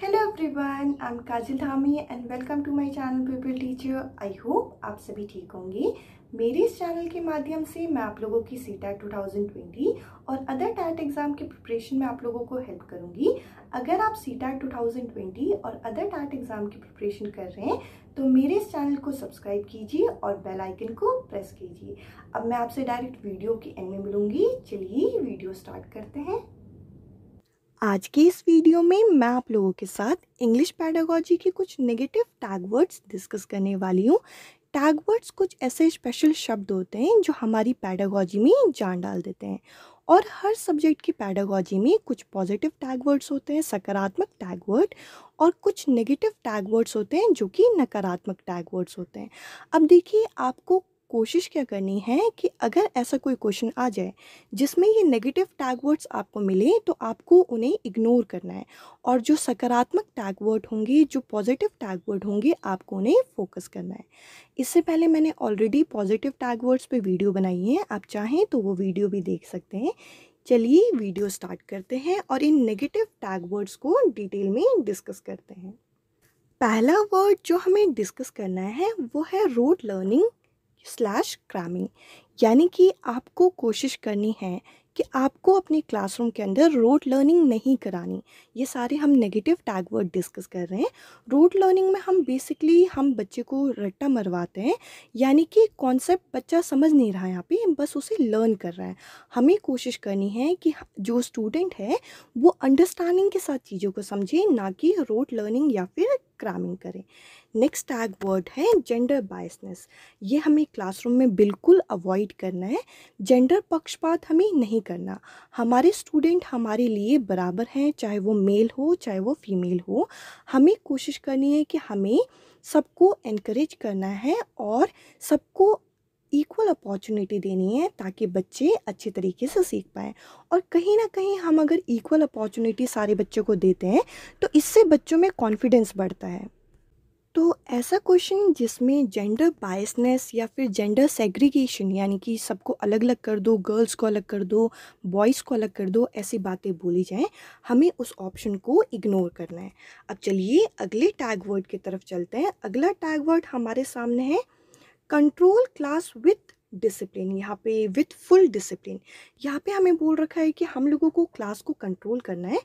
hello everyone I am Kajal Dhami and welcome to my channel people teacher I hope आप सभी ठीक होंगे मेरे इस चैनल के माध्यम से मैं आप लोगों की सीटा 2020 टू और अदर टैट एग्ज़ाम के प्रिपरेशन में आप लोगों को हेल्प करूंगी अगर आप सी 2020 टू और अदर टैट एग्ज़ाम की प्रिपरेशन कर रहे हैं तो मेरे इस चैनल को सब्सक्राइब कीजिए और बेल आइकन को प्रेस कीजिए अब मैं आपसे डायरेक्ट वीडियो के एंड में मिलूंगी चलिए वीडियो स्टार्ट करते हैं आज की इस वीडियो में मैं आप लोगों के साथ इंग्लिश पैडागॉजी के कुछ नेगेटिव टैग वर्ड्स डिस्कस करने वाली हूँ टैग वर्ड्स कुछ ऐसे स्पेशल शब्द होते हैं जो हमारी पैडागॉजी में जान डाल देते हैं और हर सब्जेक्ट की पैडागोजी में कुछ पॉजिटिव टैग वर्ड्स होते हैं सकारात्मक टैग वर्ड और कुछ नेगेटिव टैग वर्ड्स होते हैं जो कि नकारात्मक टैग वर्ड्स होते हैं अब देखिए आपको कोशिश क्या करनी है कि अगर ऐसा कोई क्वेश्चन आ जाए जिसमें ये नेगेटिव टैग वर्ड्स आपको मिले तो आपको उन्हें इग्नोर करना है और जो सकारात्मक टैग वर्ड होंगे जो पॉजिटिव टैग वर्ड होंगे आपको उन्हें फोकस करना है इससे पहले मैंने ऑलरेडी पॉजिटिव टैग वर्ड्स पे वीडियो बनाई है आप चाहें तो वो वीडियो भी देख सकते हैं चलिए वीडियो स्टार्ट करते हैं और इन नेगेटिव टैग वर्ड्स को डिटेल में डिस्कस करते हैं पहला वर्ड जो हमें डिस्कस करना है वो है रोड लर्निंग स्लैश क्रामिंग यानी कि आपको कोशिश करनी है कि आपको अपने क्लासरूम के अंदर रोड लर्निंग नहीं करानी ये सारे हम नेगेटिव टैग वर्ड डिस्कस कर रहे हैं रोड लर्निंग में हम बेसिकली हम बच्चे को रट्टा मरवाते हैं यानी कि कॉन्सेप्ट बच्चा समझ नहीं रहा है यहाँ पे बस उसे लर्न कर रहा है हमें कोशिश करनी है कि जो स्टूडेंट है वो अंडरस्टैंडिंग के साथ चीज़ों को समझे ना कि रोड लर्निंग या फिर क्रामिंग करें नेक्स्ट टैग वर्ड है जेंडर बायसनेस ये हमें क्लासरूम में बिल्कुल अवॉइड करना है जेंडर पक्षपात हमें नहीं करना हमारे स्टूडेंट हमारे लिए बराबर हैं चाहे वो मेल हो चाहे वो फीमेल हो हमें कोशिश करनी है कि हमें सबको इनक्रेज करना है और सबको इक्वल अपॉर्चुनिटी देनी है ताकि बच्चे अच्छे तरीके से सीख पाएँ और कहीं ना कहीं हम अगर इक्वल अपॉर्चुनिटी सारे बच्चों को देते हैं तो इससे बच्चों में कॉन्फिडेंस बढ़ता है तो ऐसा क्वेश्चन जिसमें जेंडर बायसनेस या फिर जेंडर सेग्रीगेशन यानी कि सबको अलग अलग कर दो गर्ल्स को अलग कर दो बॉयज़ को अलग कर दो ऐसी बातें बोली जाएं हमें उस ऑप्शन को इग्नोर करना है अब चलिए अगले टैग वर्ड की तरफ चलते हैं अगला टैग वर्ड हमारे सामने है कंट्रोल क्लास विथ डिसिप्लिन यहाँ पे विथ फुल डिसिप्लिन यहाँ पे हमें बोल रखा है कि हम लोगों को क्लास को कंट्रोल करना है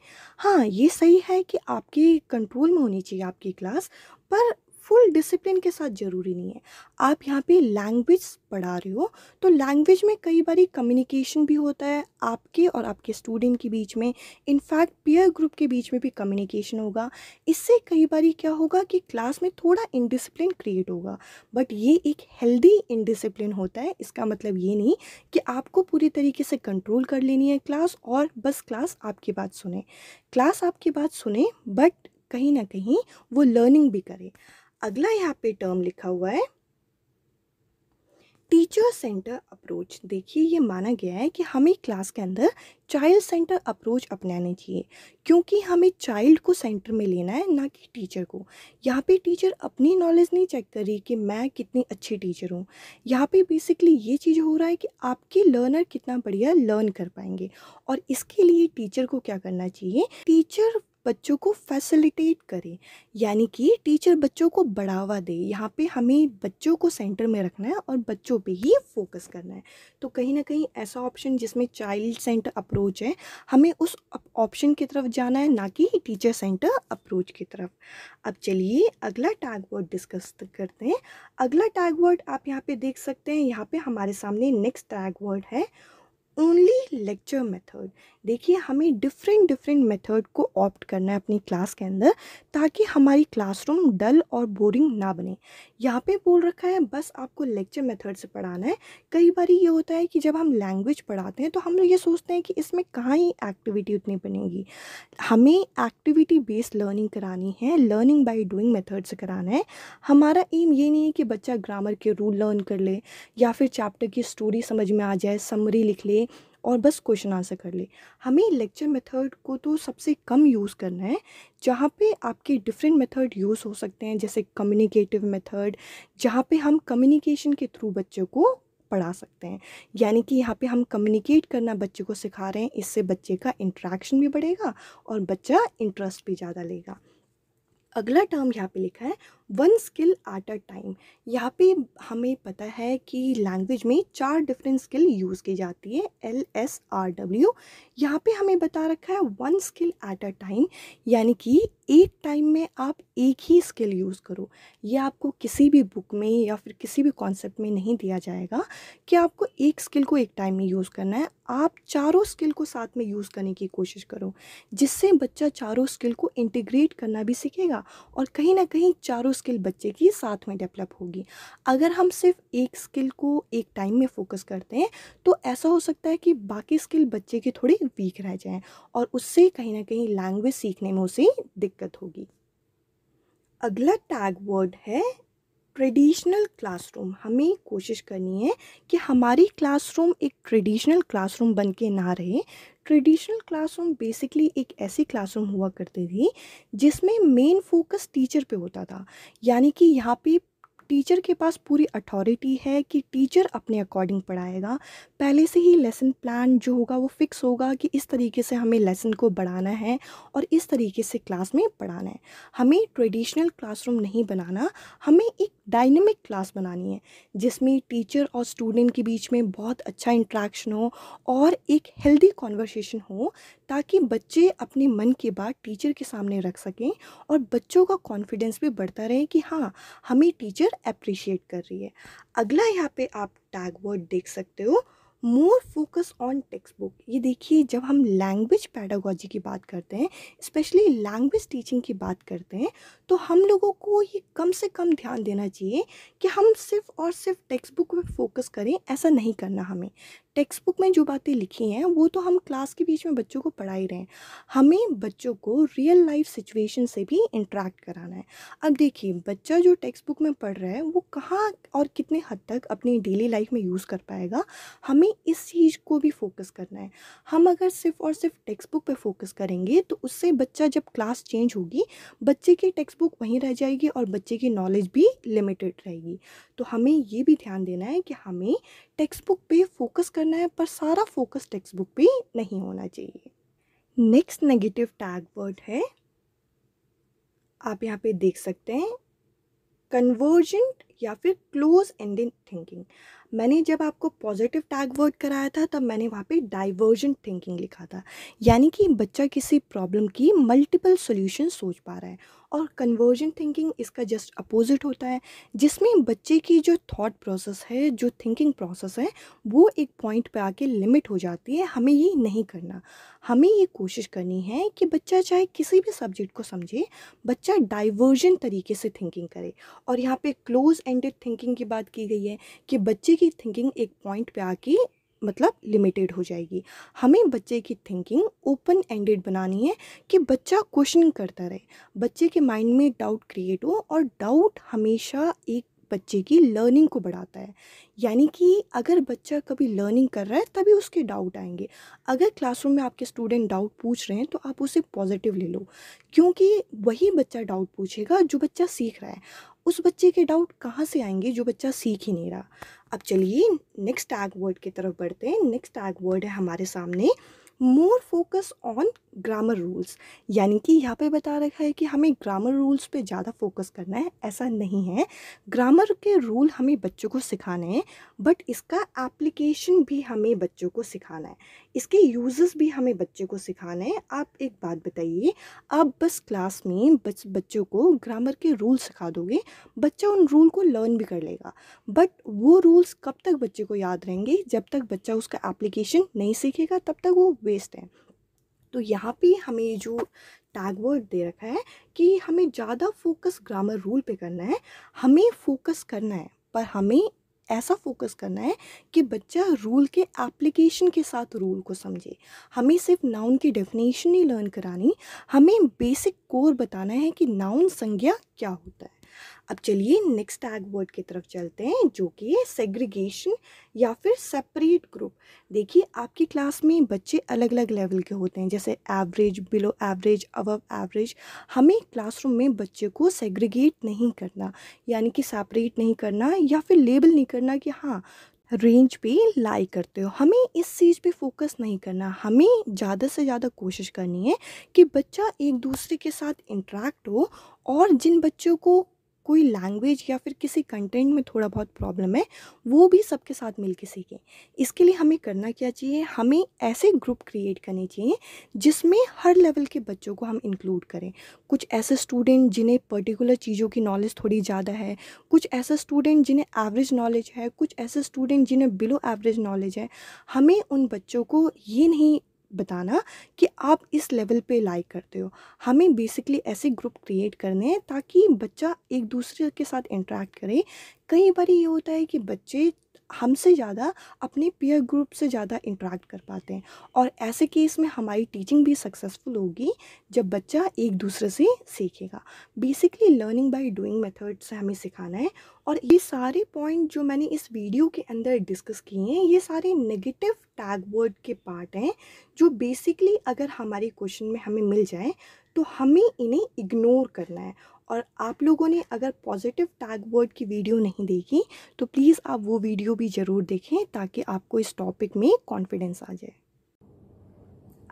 हाँ ये सही है कि आपके कंट्रोल में होनी चाहिए आपकी क्लास पर फुल डिसिप्लिन के साथ ज़रूरी नहीं है आप यहाँ पे लैंग्वेज पढ़ा रहे हो तो लैंग्वेज में कई बार कम्युनिकेशन भी होता है आपके और आपके स्टूडेंट के बीच में इनफैक्ट पीयर ग्रुप के बीच में भी कम्युनिकेशन होगा इससे कई बार क्या होगा कि क्लास में थोड़ा इनडिसिप्लिन क्रिएट होगा बट ये एक हेल्दी इनडिसिप्लिन होता है इसका मतलब ये नहीं कि आपको पूरी तरीके से कंट्रोल कर लेनी है क्लास और बस क्लास आपकी बात सुने क्लास आपकी बात सुने बट कहीं ना कहीं वो लर्निंग भी करे अगला यहाँ पे टर्म लिखा हुआ है टीचर सेंटर अप्रोच देखिए ये माना गया है कि हमें क्लास के अंदर चाइल्ड सेंटर अप्रोच अपनानी चाहिए क्योंकि हमें चाइल्ड को सेंटर में लेना है ना कि टीचर को यहाँ पे टीचर अपनी नॉलेज नहीं चेक कर रही कि मैं कितनी अच्छी टीचर हूँ यहाँ पे बेसिकली ये चीज़ हो रहा है कि आपके लर्नर कितना बढ़िया लर्न कर पाएंगे और इसके लिए टीचर को क्या करना चाहिए टीचर बच्चों को फैसिलिटेट करें यानी कि टीचर बच्चों को बढ़ावा दे यहाँ पे हमें बच्चों को सेंटर में रखना है और बच्चों पे ही फोकस करना है तो कहीं ना कहीं ऐसा ऑप्शन जिसमें चाइल्ड सेंटर अप्रोच है हमें उस ऑप्शन की तरफ जाना है ना कि टीचर सेंटर अप्रोच की तरफ अब चलिए अगला टैग वर्ड डिस्कस करते हैं अगला टैग वर्ड आप यहाँ पर देख सकते हैं यहाँ पर हमारे सामने नेक्स्ट टैग वर्ड है ओनली लेक्चर मेथड देखिए हमें डिफरेंट डिफरेंट मेथड को ऑप्ट करना है अपनी क्लास के अंदर ताकि हमारी क्लासरूम डल और बोरिंग ना बने यहाँ पे बोल रखा है बस आपको लेक्चर मेथड से पढ़ाना है कई बार ये होता है कि जब हम लैंग्वेज पढ़ाते हैं तो हम ये सोचते हैं कि इसमें कहाँ ही एक्टिविटी उतनी बनेगी हमें एक्टिविटी बेस्ड लर्निंग करानी है लर्निंग बाई डूइंग मेथड से कराना है हमारा एम ये नहीं है कि बच्चा ग्रामर के रूल लर्न कर ले या फिर चैप्टर की स्टोरी समझ में आ जाए समरी लिख ले और बस क्वेश्चन आंसर कर ले हमें लेक्चर मेथड को तो सबसे कम यूज़ करना है जहाँ पे आपके डिफरेंट मेथड यूज़ हो सकते हैं जैसे कम्युनिकेटिव मेथड जहाँ पे हम कम्युनिकेशन के थ्रू बच्चों को पढ़ा सकते हैं यानी कि यहाँ पे हम कम्युनिकेट करना बच्चे को सिखा रहे हैं इससे बच्चे का इंट्रैक्शन भी बढ़ेगा और बच्चा इंटरेस्ट भी ज़्यादा लेगा अगला टर्म यहाँ पे लिखा है one skill at a time यहाँ पे हमें पता है कि लैंग्वेज में चार डिफरेंट स्किल यूज़ की जाती है एल एस आर डब्ल्यू यहाँ पे हमें बता रखा है one skill at a time यानी कि एक टाइम में आप एक ही स्किल यूज़ करो ये आपको किसी भी बुक में या फिर किसी भी कॉन्सेप्ट में नहीं दिया जाएगा कि आपको एक स्किल को एक टाइम में यूज़ करना है आप चारों स्किल को साथ में यूज़ करने की कोशिश करो जिससे बच्चा चारों स्किल को इंटीग्रेट करना भी सीखेगा और कहीं ना कहीं चारों स्किल बच्चे की साथ में डेवलप होगी अगर हम सिर्फ एक स्किल को एक टाइम में फोकस करते हैं तो ऐसा हो सकता है कि बाकी स्किल बच्चे की थोड़ी वीक रह जाए और उससे कहीं ना कहीं लैंग्वेज सीखने में उसे दिक्कत होगी अगला टैग वर्ड है ट्रेडिशनल क्लासरूम हमें कोशिश करनी है कि हमारी क्लासरूम एक ट्रेडिशनल क्लासरूम बन के ना रहे ट्रेडिशनल क्लासरूम बेसिकली एक ऐसी क्लासरूम हुआ करती थी जिसमें मेन फोकस टीचर पे होता था यानी कि यहाँ पे टीचर के पास पूरी अथॉरिटी है कि टीचर अपने अकॉर्डिंग पढ़ाएगा पहले से ही लेसन प्लान जो होगा वो फिक्स होगा कि इस तरीके से हमें लेसन को बढ़ाना है और इस तरीके से क्लास में पढ़ाना है हमें ट्रेडिशनल क्लासरूम नहीं बनाना हमें एक डायनेमिक क्लास बनानी है जिसमें टीचर और स्टूडेंट के बीच में बहुत अच्छा इंट्रैक्शन हो और एक हेल्दी कॉन्वर्सेशन हो ताकि बच्चे अपने मन के बात टीचर के सामने रख सकें और बच्चों का कॉन्फिडेंस भी बढ़ता रहे कि हाँ हमें टीचर अप्रिशिएट कर रही है अगला यहाँ पे आप टैग वर्ड देख सकते हो more focus on textbook ये देखिए जब हम लैंग्वेज पैडागोजी की बात करते हैं स्पेशली लैंग्वेज टीचिंग की बात करते हैं तो हम लोगों को ये कम से कम ध्यान देना चाहिए कि हम सिर्फ और सिर्फ टेक्स्ट बुक पर फोकस करें ऐसा नहीं करना हमें टेक्स्ट बुक में जो बातें लिखी हैं वो तो हम क्लास के बीच में बच्चों को पढ़ा ही रहे हैं हमें बच्चों को रियल लाइफ सिचुएशन से भी इंट्रैक्ट कराना है अब देखिए बच्चा जो टेक्स्ट बुक में पढ़ रहा है वो कहाँ और कितने हद तक अपनी डेली लाइफ में यूज़ कर पाएगा हमें इस चीज़ को भी फोकस करना है हम अगर सिर्फ और सिर्फ टेक्स्ट बुक पर फोकस करेंगे तो उससे बच्चा जब क्लास चेंज होगी बच्चे की टेक्स्ट बुक वहीं रह जाएगी और बच्चे की नॉलेज भी लिमिटेड रहेगी तो हमें ये भी ध्यान देना है कि हमें टेक्स्ट बुक पर फोकस करना है पर सारा फोकस टेक्स्ट बुक पर नहीं होना चाहिए नेक्स्ट नेगेटिव टैग वर्ड है आप यहाँ पे देख सकते हैं कन्वर्जेंट या फिर क्लोज एंडिंग थिंकिंग मैंने जब आपको पॉजिटिव टैग वर्ड कराया था तब मैंने वहाँ पे डाइवर्जेंट थिंकिंग लिखा था यानी कि बच्चा किसी प्रॉब्लम की मल्टीपल सॉल्यूशन सोच पा रहा है और कन्वर्जन थिंकिंग इसका जस्ट अपोजिट होता है जिसमें बच्चे की जो थॉट प्रोसेस है जो थिंकिंग प्रोसेस है वो एक पॉइंट पे आके लिमिट हो जाती है हमें ये नहीं करना हमें ये कोशिश करनी है कि बच्चा चाहे किसी भी सब्जेक्ट को समझे बच्चा डाइवर्जन तरीके से थिंकिंग करे और यहाँ पे क्लोज एंडेड थिंकिंग की बात की गई है कि बच्चे की थिंकिंग एक पॉइंट पे आके मतलब लिमिटेड हो जाएगी हमें बच्चे की थिंकिंग ओपन एंडेड बनानी है कि बच्चा क्वेश्चन करता रहे बच्चे के माइंड में डाउट क्रिएट हो और डाउट हमेशा एक बच्चे की लर्निंग को बढ़ाता है यानी कि अगर बच्चा कभी लर्निंग कर रहा है तभी उसके डाउट आएंगे अगर क्लासरूम में आपके स्टूडेंट डाउट पूछ रहे हैं तो आप उसे पॉजिटिव ले लो क्योंकि वही बच्चा डाउट पूछेगा जो बच्चा सीख रहा है उस बच्चे के डाउट कहाँ से आएंगे जो बच्चा सीख ही नहीं रहा अब चलिए नेक्स्ट टैग वर्ड की तरफ बढ़ते हैं नेक्स्ट टैग वर्ड है हमारे सामने more focus on grammar rules यानी कि यहाँ पे बता रखा है कि हमें ग्रामर रूल्स पे ज़्यादा फोकस करना है ऐसा नहीं है ग्रामर के रूल हमें बच्चों को सिखाने हैं बट इसका एप्लीकेशन भी हमें बच्चों को सिखाना है इसके यूजेस भी हमें बच्चे को सिखाना है आप एक बात बताइए आप बस क्लास में बच बच्चों को ग्रामर के रूल सिखा दोगे बच्चा उन रूल को लर्न भी कर लेगा बट वो रूल्स कब तक बच्चे को याद रहेंगे जब तक बच्चा उसका एप्लीकेशन नहीं सीखेगा तब तक वो बेस्ड है तो यहाँ पे हमें जो टैग वर्ड दे रखा है कि हमें ज़्यादा फोकस ग्रामर रूल पे करना है हमें फोकस करना है पर हमें ऐसा फोकस करना है कि बच्चा रूल के एप्लीकेशन के साथ रूल को समझे हमें सिर्फ नाउन की डेफिनेशन ही लर्न करानी हमें बेसिक कोर बताना है कि नाउन संज्ञा क्या होता है अब चलिए नेक्स्ट टैग वर्ड की तरफ चलते हैं जो कि है सेग्रीगेशन या फिर सेपरेट ग्रुप देखिए आपकी क्लास में बच्चे अलग अलग लेवल के होते हैं जैसे average below average above average हमें क्लासरूम में बच्चे को सेग्रीगेट नहीं करना यानी कि सेपरेट नहीं करना या फिर लेबल नहीं करना कि हाँ रेंज पे लाई करते हो हमें इस चीज़ पे फोकस नहीं करना हमें ज़्यादा से ज़्यादा कोशिश करनी है कि बच्चा एक दूसरे के साथ इंट्रैक्ट हो और जिन बच्चों को कोई लैंग्वेज या फिर किसी कंटेंट में थोड़ा बहुत प्रॉब्लम है वो भी सबके साथ मिल के सीखें इसके लिए हमें करना क्या चाहिए हमें ऐसे ग्रुप क्रिएट करने चाहिए जिसमें हर लेवल के बच्चों को हम इंक्लूड करें कुछ ऐसे स्टूडेंट जिन्हें पर्टिकुलर चीज़ों की नॉलेज थोड़ी ज़्यादा है कुछ ऐसे स्टूडेंट जिन्हें एवरेज नॉलेज है कुछ ऐसे स्टूडेंट जिन्हें बिलो एवरेज नॉलेज है हमें उन बच्चों को ये नहीं बताना कि आप इस लेवल पे लाइक करते हो हमें बेसिकली ऐसे ग्रुप क्रिएट करने हैं ताकि बच्चा एक दूसरे के साथ इंटरेक्ट करे कई बार ये होता है कि बच्चे हमसे ज़्यादा अपने पीयर ग्रुप से ज़्यादा इंटरेक्ट कर पाते हैं और ऐसे केस में हमारी टीचिंग भी सक्सेसफुल होगी जब बच्चा एक दूसरे से सीखेगा basically learning by doing method से हमें सिखाना है और ये सारे पॉइंट जो मैंने इस वीडियो के अंदर डिस्कस किए हैं ये सारे नेगेटिव टैग वर्ड के पार्ट हैं जो बेसिकली अगर हमारे क्वेश्चन में हमें मिल जाए तो हमें इन्हें इग्नोर करना है और आप लोगों ने अगर पॉजिटिव टैग वर्ड की वीडियो नहीं देखी तो प्लीज़ आप वो वीडियो भी ज़रूर देखें ताकि आपको इस टॉपिक में कॉन्फिडेंस आ जाए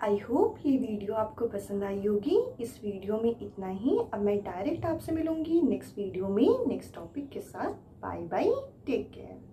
आई होप ये वीडियो आपको पसंद आई होगी इस वीडियो में इतना ही अब मैं डायरेक्ट आपसे मिलूंगी नेक्स्ट वीडियो में नेक्स्ट टॉपिक के साथ बाय बाय टेक केयर